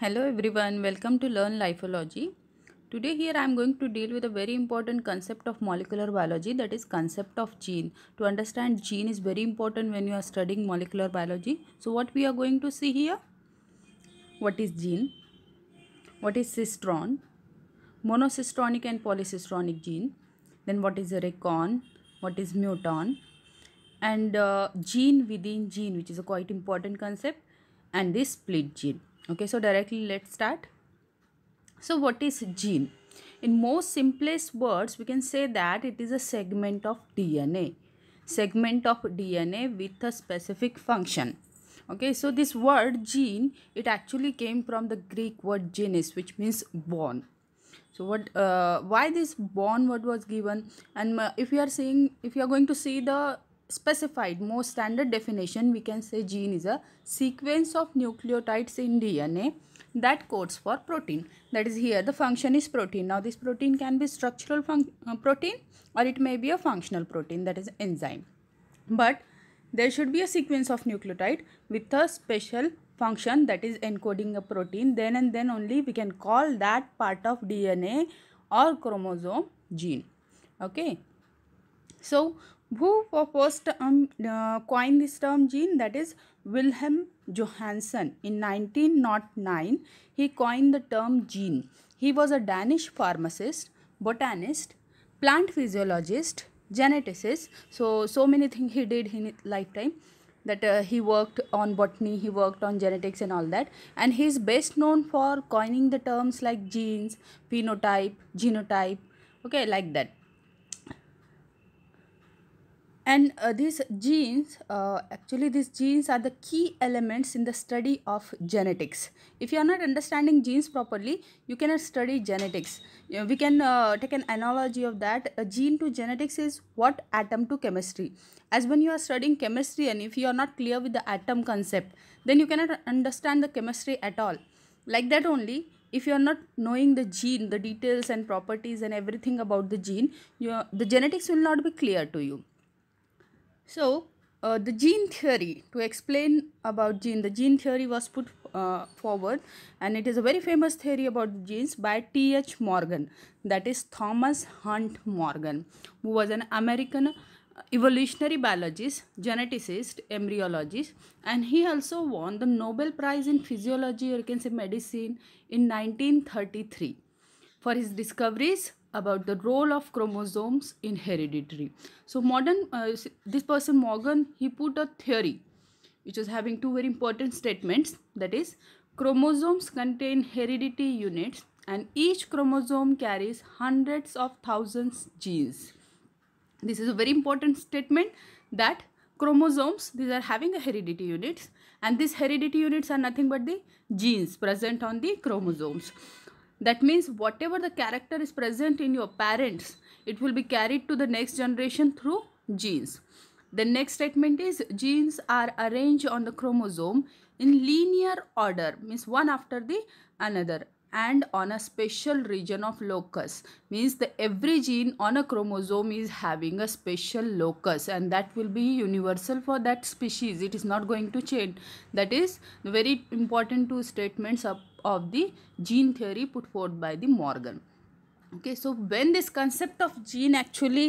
hello everyone welcome to learn lifeology today here i am going to deal with a very important concept of molecular biology that is concept of gene to understand gene is very important when you are studying molecular biology so what we are going to see here what is gene what is cistron? Monocistronic and polycistronic gene then what is recon what is muton and uh, gene within gene which is a quite important concept and this split gene okay so directly let's start so what is gene in most simplest words we can say that it is a segment of dna segment of dna with a specific function okay so this word gene it actually came from the greek word genesis, which means born. so what uh, why this born word was given and uh, if you are seeing if you are going to see the specified more standard definition we can say gene is a sequence of nucleotides in DNA that codes for protein that is here the function is protein now this protein can be structural uh, protein or it may be a functional protein that is enzyme but there should be a sequence of nucleotide with a special function that is encoding a protein then and then only we can call that part of DNA or chromosome gene okay so who first um, uh, coined this term gene? That is Wilhelm Johansson. In 1909, he coined the term gene. He was a Danish pharmacist, botanist, plant physiologist, geneticist. So, so many things he did in his lifetime that uh, he worked on botany, he worked on genetics and all that. And he is best known for coining the terms like genes, phenotype, genotype, okay, like that and uh, these genes uh, actually these genes are the key elements in the study of genetics if you are not understanding genes properly you cannot study genetics you know, we can uh, take an analogy of that a gene to genetics is what atom to chemistry as when you are studying chemistry and if you are not clear with the atom concept then you cannot understand the chemistry at all like that only if you are not knowing the gene the details and properties and everything about the gene you are, the genetics will not be clear to you so uh, the gene theory to explain about gene the gene theory was put uh, forward and it is a very famous theory about genes by th morgan that is thomas hunt morgan who was an american uh, evolutionary biologist geneticist embryologist and he also won the nobel prize in physiology or you can say medicine in 1933 for his discoveries about the role of chromosomes in heredity. So modern, uh, this person Morgan, he put a theory which is having two very important statements that is chromosomes contain heredity units and each chromosome carries hundreds of thousands genes. This is a very important statement that chromosomes these are having a heredity units and these heredity units are nothing but the genes present on the chromosomes that means whatever the character is present in your parents it will be carried to the next generation through genes the next statement is genes are arranged on the chromosome in linear order means one after the another and on a special region of locus means the every gene on a chromosome is having a special locus and that will be universal for that species it is not going to change that is very important two statements of the gene theory put forth by the Morgan. Okay, so when this concept of gene actually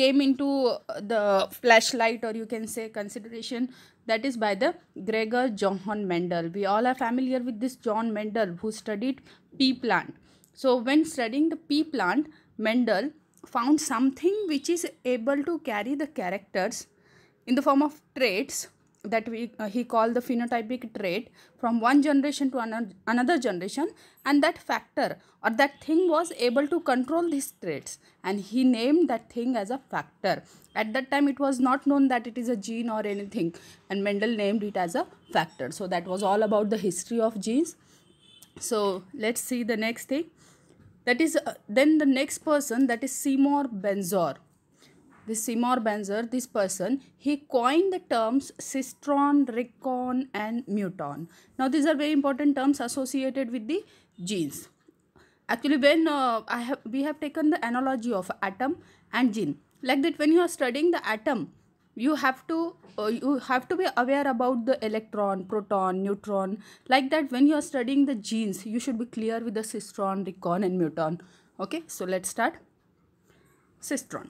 came into uh, the flashlight or you can say consideration that is by the Gregor Johann Mendel. We all are familiar with this John Mendel who studied pea plant. So when studying the pea plant, Mendel found something which is able to carry the characters in the form of traits that we uh, he called the phenotypic trait from one generation to another, another generation and that factor or that thing was able to control these traits and he named that thing as a factor at that time it was not known that it is a gene or anything and mendel named it as a factor so that was all about the history of genes so let's see the next thing that is uh, then the next person that is seymour benzor this Seymour Benzer, this person, he coined the terms cistron, ricon and muton. Now these are very important terms associated with the genes. Actually when uh, I have, we have taken the analogy of atom and gene. Like that when you are studying the atom, you have to uh, you have to be aware about the electron proton neutron like that when you are studying the genes you should be clear with the cistron recon and muton okay so let's start cistron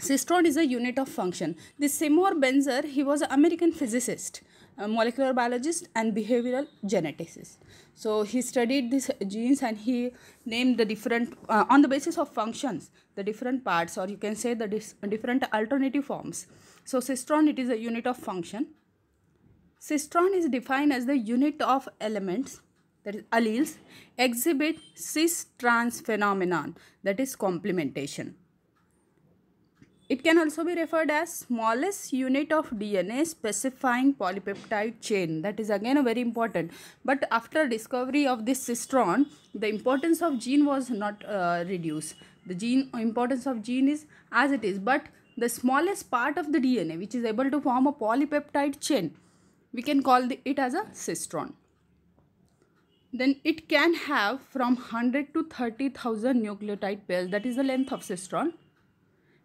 Cistron is a unit of function. This Seymour Benzer, he was an American physicist, molecular biologist and behavioral geneticist. So he studied these genes and he named the different, uh, on the basis of functions, the different parts or you can say the different alternative forms. So cistron, it is a unit of function. Cistron is defined as the unit of elements that is alleles exhibit cis trans phenomenon that is complementation. It can also be referred as smallest unit of DNA specifying polypeptide chain. That is again very important. But after discovery of this cistron, the importance of gene was not uh, reduced. The gene importance of gene is as it is. But the smallest part of the DNA which is able to form a polypeptide chain, we can call the, it as a cistron then it can have from 100 to 30,000 nucleotide pairs that is the length of cistron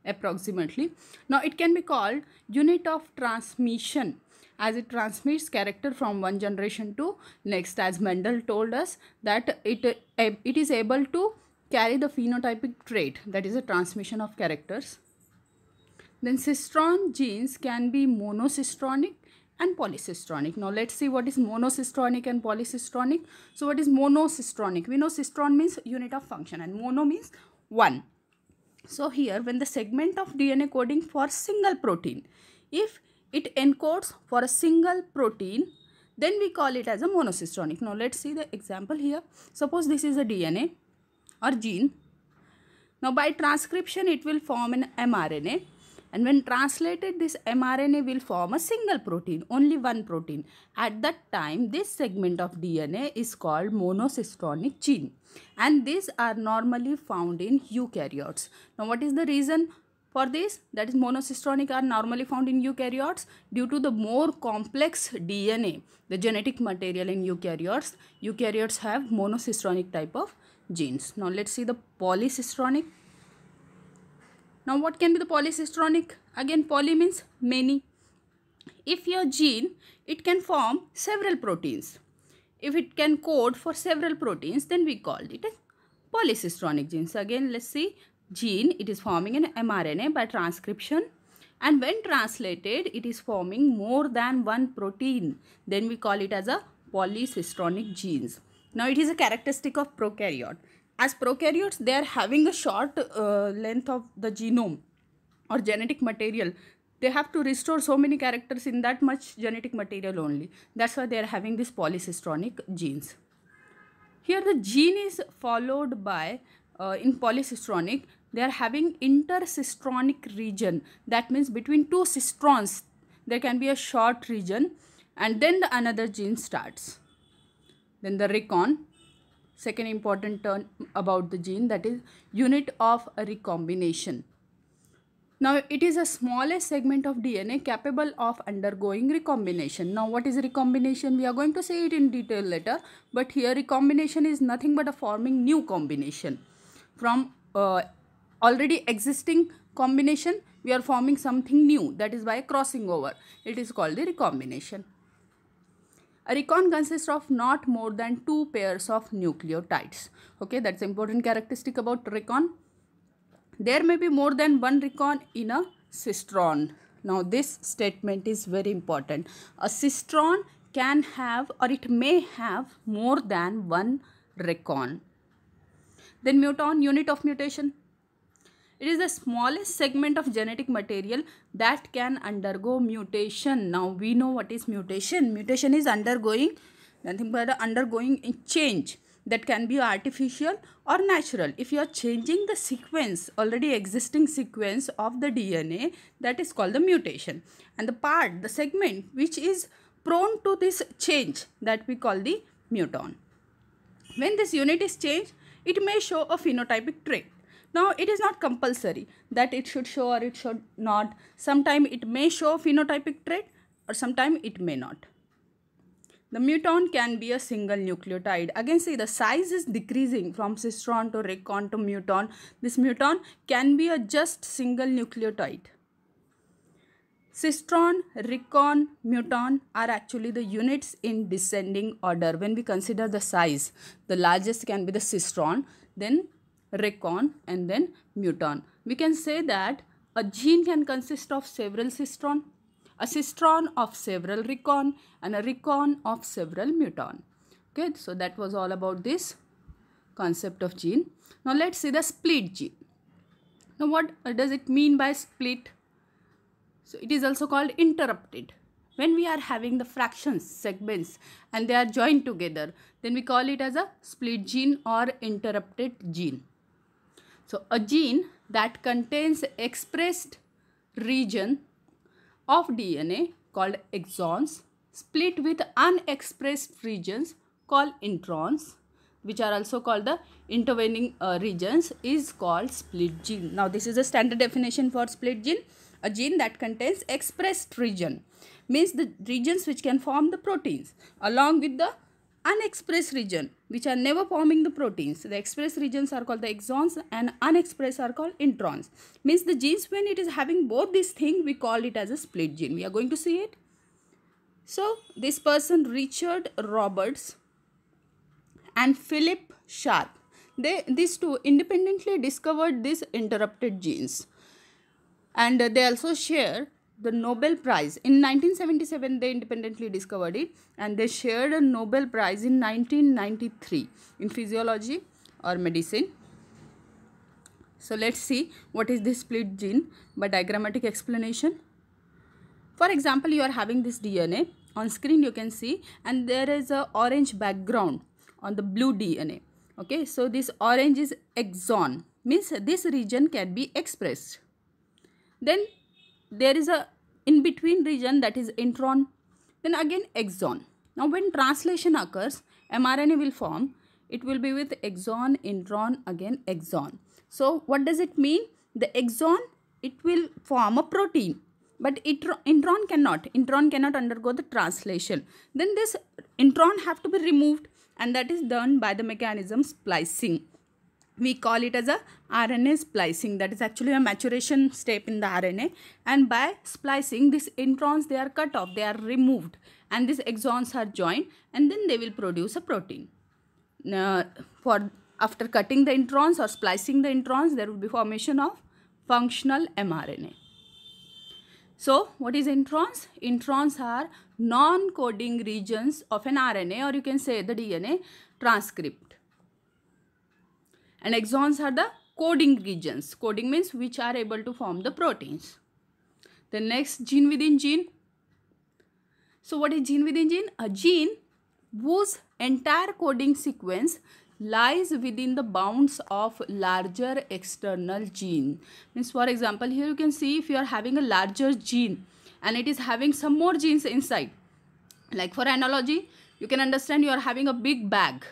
approximately. Now it can be called unit of transmission as it transmits character from one generation to next as Mendel told us that it, it is able to carry the phenotypic trait that is a transmission of characters. Then cistron genes can be monocistronic and polycistronic. Now let's see what is monocistronic and polycistronic. So what is monocistronic? We know cistron means unit of function and mono means one. So here when the segment of DNA coding for single protein, if it encodes for a single protein, then we call it as a monocystronic. Now let's see the example here. Suppose this is a DNA or gene. Now by transcription it will form an mRNA and when translated this mRNA will form a single protein, only one protein. At that time this segment of DNA is called monocytonic gene and these are normally found in eukaryotes. Now what is the reason? for this that is monocytonic are normally found in eukaryotes due to the more complex DNA the genetic material in eukaryotes eukaryotes have monocytonic type of genes now let's see the polycytonic now what can be the polycystronic? Again poly means many. If your gene, it can form several proteins. If it can code for several proteins, then we called it a polycystronic gene. So again, let's see gene, it is forming an mRNA by transcription and when translated, it is forming more than one protein. Then we call it as a polycystronic genes. Now it is a characteristic of prokaryote as prokaryotes they are having a short uh, length of the genome or genetic material they have to restore so many characters in that much genetic material only that's why they are having these polycistronic genes here the gene is followed by uh, in polycistronic they are having intercistronic region that means between two cistrons there can be a short region and then the another gene starts then the recon second important term about the gene that is unit of recombination. Now it is a smallest segment of DNA capable of undergoing recombination. Now what is recombination? We are going to say it in detail later but here recombination is nothing but a forming new combination. From uh, already existing combination we are forming something new that is by crossing over. It is called the recombination. A recon consists of not more than two pairs of nucleotides. Okay, that's important characteristic about recon. There may be more than one recon in a cistron. Now this statement is very important. A cistron can have or it may have more than one recon. Then muton, unit of mutation, it is the smallest segment of genetic material that can undergo mutation. Now we know what is mutation. Mutation is undergoing nothing but undergoing change that can be artificial or natural. If you are changing the sequence, already existing sequence of the DNA, that is called the mutation. And the part, the segment which is prone to this change that we call the muton. When this unit is changed, it may show a phenotypic trait. Now it is not compulsory that it should show or it should not. Sometime it may show phenotypic trait or sometime it may not. The muton can be a single nucleotide. Again see the size is decreasing from cistron to recon to muton. This muton can be a just single nucleotide. Cistron, recon, muton are actually the units in descending order. When we consider the size, the largest can be the cistron, then recon and then muton. We can say that a gene can consist of several cistron, a cistron of several recon and a recon of several muton. Okay, so that was all about this concept of gene. Now let's see the split gene. Now what does it mean by split? So it is also called interrupted. When we are having the fractions, segments and they are joined together, then we call it as a split gene or interrupted gene. So a gene that contains expressed region of DNA called exons split with unexpressed regions called introns which are also called the intervening uh, regions is called split gene. Now this is a standard definition for split gene. A gene that contains expressed region means the regions which can form the proteins along with the unexpressed region which are never forming the proteins. The expressed regions are called the exons and unexpressed are called introns. Means the genes when it is having both these things we call it as a split gene. We are going to see it. So this person Richard Roberts and Philip Sharp. They, these two independently discovered these interrupted genes and they also share the Nobel Prize. In 1977, they independently discovered it and they shared a Nobel Prize in 1993 in physiology or medicine. So let's see what is this split gene by diagrammatic explanation. For example, you are having this DNA. On screen you can see and there is a orange background on the blue DNA. Okay, so this orange is exon means this region can be expressed. Then there is a in between region that is intron then again exon now when translation occurs mRNA will form it will be with exon intron again exon so what does it mean the exon it will form a protein but intron cannot intron cannot undergo the translation then this intron have to be removed and that is done by the mechanism splicing we call it as a RNA splicing that is actually a maturation step in the RNA and by splicing these introns they are cut off they are removed and these exons are joined and then they will produce a protein. Now for after cutting the introns or splicing the introns there will be formation of functional mRNA. So what is introns? Introns are non-coding regions of an RNA or you can say the DNA transcript and exons are the coding regions. Coding means which are able to form the proteins. The next gene within gene. So what is gene within gene? A gene whose entire coding sequence lies within the bounds of larger external gene. Means for example here you can see if you are having a larger gene and it is having some more genes inside. Like for analogy you can understand you are having a big bag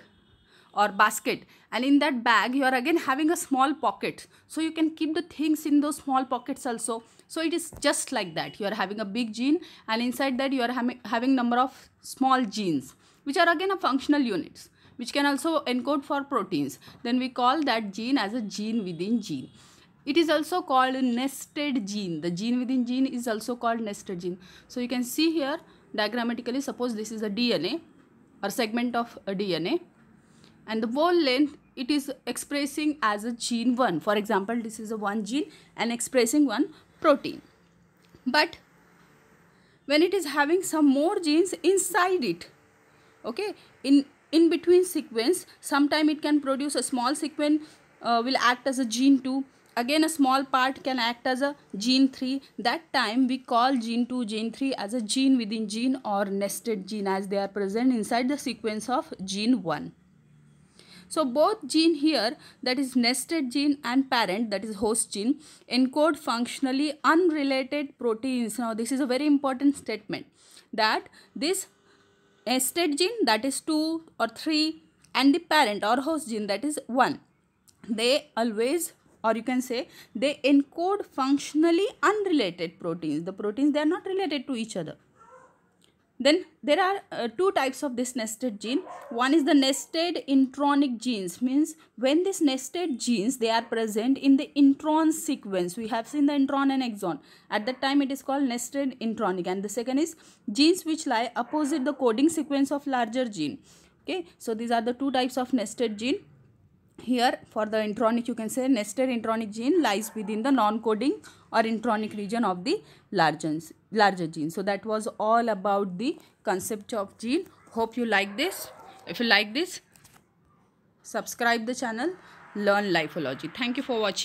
or basket and in that bag you are again having a small pocket so you can keep the things in those small pockets also so it is just like that you are having a big gene and inside that you are having having number of small genes which are again a functional units which can also encode for proteins then we call that gene as a gene within gene it is also called nested gene the gene within gene is also called nested gene so you can see here diagrammatically suppose this is a dna or segment of a dna and the whole length it is expressing as a gene 1 for example this is a one gene and expressing one protein but when it is having some more genes inside it okay in in between sequence sometime it can produce a small sequence uh, will act as a gene 2 again a small part can act as a gene 3 that time we call gene 2 gene 3 as a gene within gene or nested gene as they are present inside the sequence of gene 1 so both gene here that is nested gene and parent that is host gene encode functionally unrelated proteins. Now this is a very important statement that this nested gene that is 2 or 3 and the parent or host gene that is 1. They always or you can say they encode functionally unrelated proteins. The proteins they are not related to each other then there are uh, two types of this nested gene one is the nested intronic genes means when these nested genes they are present in the intron sequence we have seen the intron and exon at that time it is called nested intronic and the second is genes which lie opposite the coding sequence of larger gene okay so these are the two types of nested gene here for the intronic you can say nested intronic gene lies within the non-coding or intronic region of the larger, larger gene. So that was all about the concept of gene. Hope you like this. If you like this, subscribe the channel, learn lifeology. Thank you for watching.